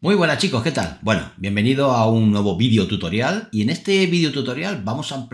Muy buenas chicos, ¿qué tal? Bueno, bienvenido a un nuevo vídeo tutorial y en este vídeo tutorial vamos a,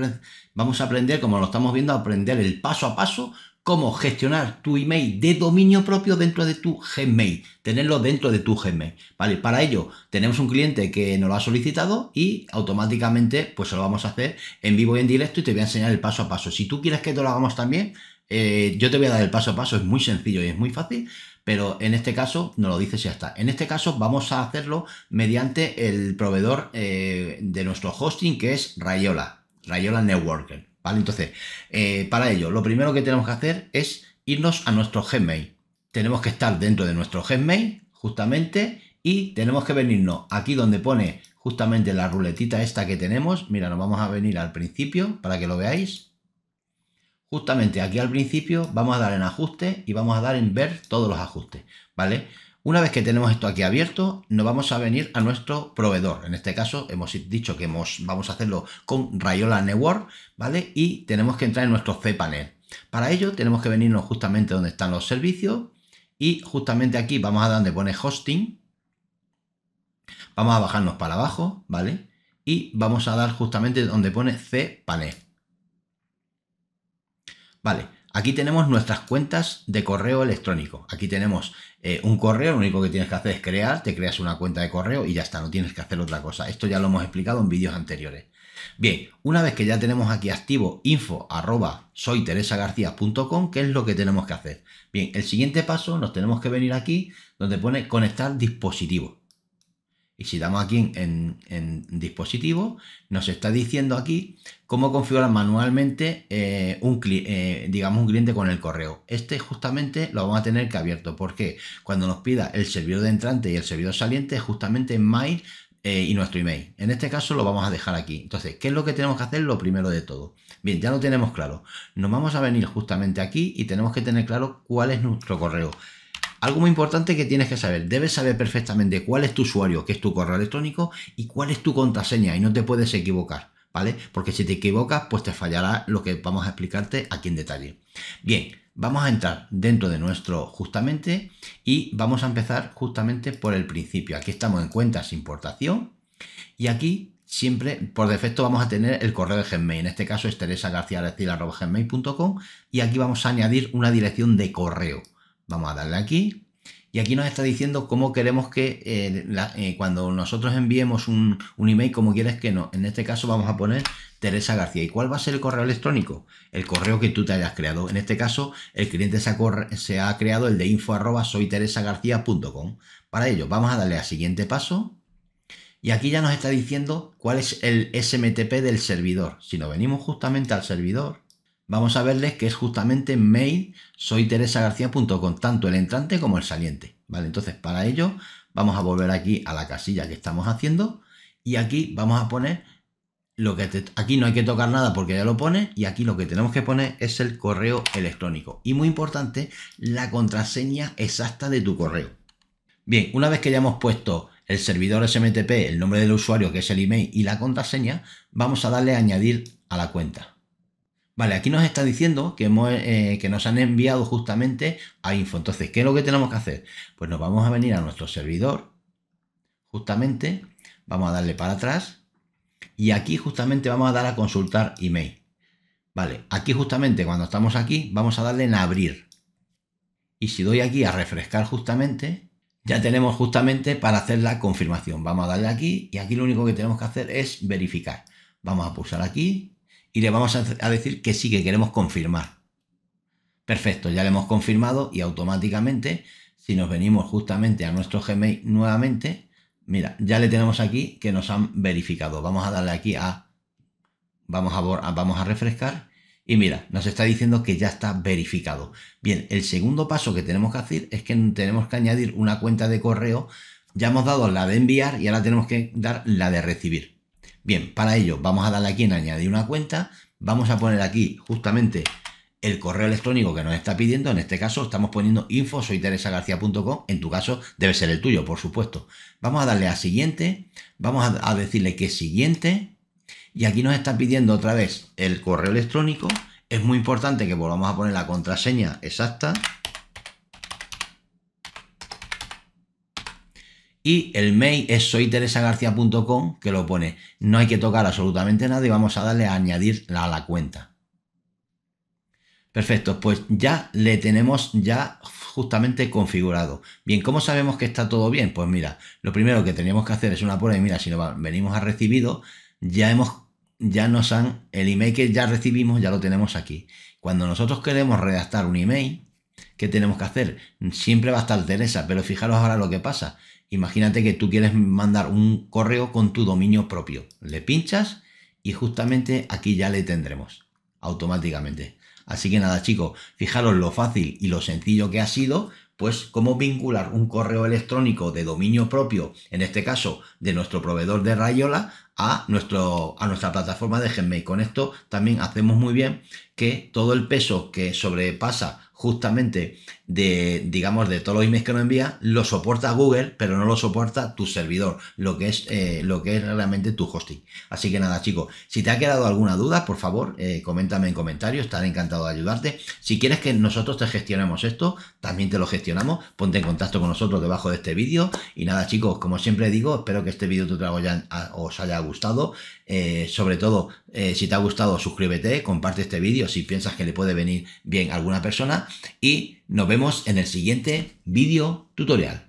vamos a aprender, como lo estamos viendo, aprender el paso a paso cómo gestionar tu email de dominio propio dentro de tu Gmail, tenerlo dentro de tu Gmail, ¿vale? Para ello tenemos un cliente que nos lo ha solicitado y automáticamente pues lo vamos a hacer en vivo y en directo y te voy a enseñar el paso a paso. Si tú quieres que te lo hagamos también, eh, yo te voy a dar el paso a paso, es muy sencillo y es muy fácil pero en este caso, no lo dice y ya está. En este caso, vamos a hacerlo mediante el proveedor eh, de nuestro hosting, que es Rayola, Rayola Networker. ¿Vale? Entonces, eh, para ello, lo primero que tenemos que hacer es irnos a nuestro Gmail. Tenemos que estar dentro de nuestro Gmail, justamente, y tenemos que venirnos aquí donde pone justamente la ruletita esta que tenemos. Mira, nos vamos a venir al principio para que lo veáis. Justamente aquí al principio vamos a dar en ajuste y vamos a dar en ver todos los ajustes, ¿vale? Una vez que tenemos esto aquí abierto, nos vamos a venir a nuestro proveedor. En este caso hemos dicho que hemos, vamos a hacerlo con Rayola Network, ¿vale? Y tenemos que entrar en nuestro cPanel. Para ello tenemos que venirnos justamente donde están los servicios y justamente aquí vamos a donde pone hosting. Vamos a bajarnos para abajo, ¿vale? Y vamos a dar justamente donde pone cPanel. Vale, aquí tenemos nuestras cuentas de correo electrónico. Aquí tenemos eh, un correo, lo único que tienes que hacer es crear, te creas una cuenta de correo y ya está, no tienes que hacer otra cosa. Esto ya lo hemos explicado en vídeos anteriores. Bien, una vez que ya tenemos aquí activo info arroba ¿qué es lo que tenemos que hacer? Bien, el siguiente paso nos tenemos que venir aquí donde pone conectar dispositivo. Y si damos aquí en, dispositivo, nos está diciendo aquí cómo configurar manualmente eh, un, eh, digamos un cliente con el correo. Este justamente lo vamos a tener que abierto porque cuando nos pida el servidor de entrante y el servidor saliente, es justamente en Mail eh, y nuestro email. En este caso lo vamos a dejar aquí. Entonces, ¿qué es lo que tenemos que hacer? Lo primero de todo. Bien, ya lo tenemos claro. Nos vamos a venir justamente aquí y tenemos que tener claro cuál es nuestro correo. Algo muy importante que tienes que saber, debes saber perfectamente cuál es tu usuario, que es tu correo electrónico y cuál es tu contraseña y no te puedes equivocar, ¿vale? Porque si te equivocas, pues te fallará lo que vamos a explicarte aquí en detalle. Bien, vamos a entrar dentro de nuestro justamente y vamos a empezar justamente por el principio. Aquí estamos en cuentas e importación y aquí siempre por defecto vamos a tener el correo de Gmail. En este caso es gmail.com y aquí vamos a añadir una dirección de correo. Vamos a darle aquí. Y aquí nos está diciendo cómo queremos que eh, eh, cuando nosotros enviemos un, email, como quieres que no. En este caso vamos a poner Teresa García. ¿Y cuál va a ser el correo electrónico? El correo que tú te hayas creado. En este caso, el cliente se ha, creado el de info Para ello, vamos a darle a siguiente paso. Y aquí ya nos está diciendo cuál es el SMTP del servidor. Si nos venimos justamente al servidor, vamos a verles que es justamente mail soy Teresa con tanto el entrante como el saliente. ¿Vale? Entonces, para ello, vamos a volver aquí a la casilla que estamos haciendo y aquí vamos a poner lo que aquí no hay que tocar nada porque ya lo pone y aquí lo que tenemos que poner es el correo electrónico y muy importante la contraseña exacta de tu correo. Bien, una vez que ya hemos puesto el servidor SMTP, el nombre del usuario que es el email y la contraseña, vamos a darle a añadir a la cuenta. Vale, aquí nos está diciendo eh, que, nos han enviado justamente a info. Entonces, ¿qué es lo que tenemos que hacer? Pues nos vamos a venir a nuestro servidor, justamente, vamos a darle para atrás y aquí justamente vamos a dar a consultar email. Vale, aquí justamente cuando estamos aquí vamos a darle en abrir. Y si doy aquí a refrescar justamente, ya tenemos justamente para hacer la confirmación. Vamos a darle aquí y aquí lo único que tenemos que hacer es verificar. Vamos a pulsar aquí y le vamos a, decir que sí, que queremos confirmar. Perfecto, ya le hemos confirmado y automáticamente, si nos venimos justamente a nuestro Gmail nuevamente, mira, ya le tenemos aquí que nos han verificado. Vamos a darle aquí a vamos a, vamos a refrescar y mira, nos está diciendo que ya está verificado. Bien, el segundo paso que tenemos que hacer es que tenemos que añadir una cuenta de correo. Ya hemos dado la de enviar y ahora tenemos que dar la de recibir. Bien, para ello vamos a darle aquí en añadir una cuenta, vamos a poner aquí justamente el correo electrónico que nos está pidiendo, en este caso estamos poniendo info en tu caso debe ser el tuyo, por supuesto. Vamos a darle a siguiente, vamos a, a decirle que siguiente, y aquí nos está pidiendo otra vez el correo electrónico, es muy importante que volvamos a poner la contraseña exacta, Y el mail es soyteresagarcia.com que lo pone, no hay que tocar absolutamente nada y vamos a darle a añadir a la cuenta. Perfecto, pues ya le tenemos ya justamente configurado. Bien, ¿cómo sabemos que está todo bien? Pues mira, lo primero que tenemos que hacer es una prueba y mira, si no venimos a recibido, ya hemos ya nos han, el email que ya recibimos ya lo tenemos aquí. Cuando nosotros queremos redactar un email, ¿Qué tenemos que hacer? Siempre va a estar Teresa, pero fijaros ahora lo que pasa. Imagínate que tú quieres mandar un correo con tu dominio propio. Le pinchas y justamente aquí ya le tendremos automáticamente. Así que nada chicos, fijaros lo fácil y lo sencillo que ha sido pues cómo vincular un correo electrónico de dominio propio, en este caso de nuestro proveedor de Rayola, a, nuestro, a nuestra plataforma de Gmail. Con esto también hacemos muy bien que todo el peso que sobrepasa justamente de, digamos, de todos los emails que nos envía, lo soporta Google, pero no lo soporta tu servidor, lo que es, eh, lo que es realmente tu hosting. Así que nada, chicos, si te ha quedado alguna duda, por favor, eh, coméntame en comentarios, estaré encantado de ayudarte. Si quieres que nosotros te gestionemos esto, también te lo gestionamos ponte en contacto con nosotros debajo de este vídeo. Y nada, chicos, como siempre digo, espero que este vídeo tutorial os haya gustado. Eh, sobre todo, eh, si te ha gustado, suscríbete, comparte este vídeo si piensas que le puede venir bien a alguna persona. Y nos vemos en el siguiente vídeo tutorial.